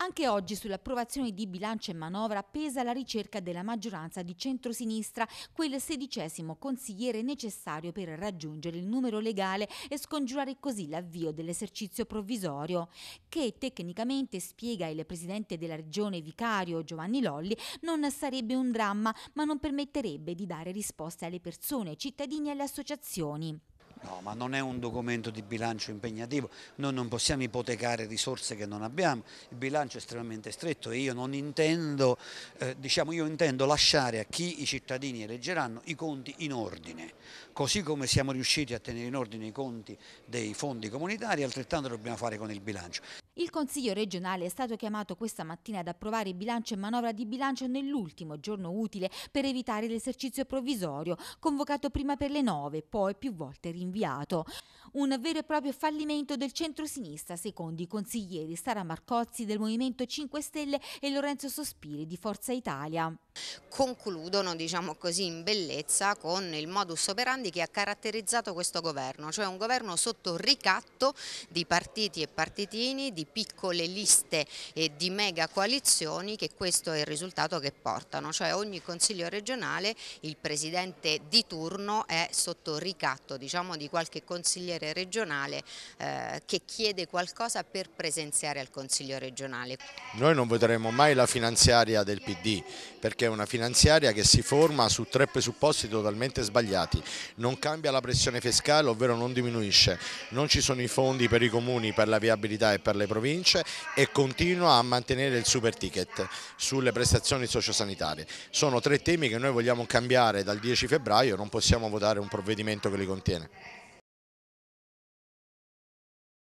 Anche oggi sull'approvazione di bilancio e manovra pesa la ricerca della maggioranza di centrosinistra, quel sedicesimo consigliere necessario per raggiungere il numero legale e scongiurare così l'avvio dell'esercizio provvisorio, che tecnicamente, spiega il presidente della regione vicario Giovanni Lolli, non sarebbe un dramma, ma non permetterebbe di dare risposte alle persone, ai cittadini e alle associazioni. No, ma non è un documento di bilancio impegnativo, noi non possiamo ipotecare risorse che non abbiamo, il bilancio è estremamente stretto e io non intendo, eh, diciamo io intendo lasciare a chi i cittadini eleggeranno i conti in ordine, così come siamo riusciti a tenere in ordine i conti dei fondi comunitari, altrettanto dobbiamo fare con il bilancio. Il Consiglio regionale è stato chiamato questa mattina ad approvare bilancio e manovra di bilancio nell'ultimo giorno utile per evitare l'esercizio provvisorio, convocato prima per le 9, poi più volte rinviato. Un vero e proprio fallimento del centro-sinistra, secondo i consiglieri Sara Marcozzi del Movimento 5 Stelle e Lorenzo Sospiri di Forza Italia concludono diciamo così, in bellezza con il modus operandi che ha caratterizzato questo governo, cioè un governo sotto ricatto di partiti e partitini, di piccole liste e eh, di mega coalizioni che questo è il risultato che portano, cioè ogni consiglio regionale il presidente di turno è sotto ricatto diciamo, di qualche consigliere regionale eh, che chiede qualcosa per presenziare al consiglio regionale. Noi non voteremo mai la finanziaria del PD perché è una finanziaria che si forma su tre presupposti totalmente sbagliati, non cambia la pressione fiscale ovvero non diminuisce, non ci sono i fondi per i comuni, per la viabilità e per le province province e continua a mantenere il super ticket sulle prestazioni sociosanitarie. Sono tre temi che noi vogliamo cambiare dal 10 febbraio, non possiamo votare un provvedimento che li contiene.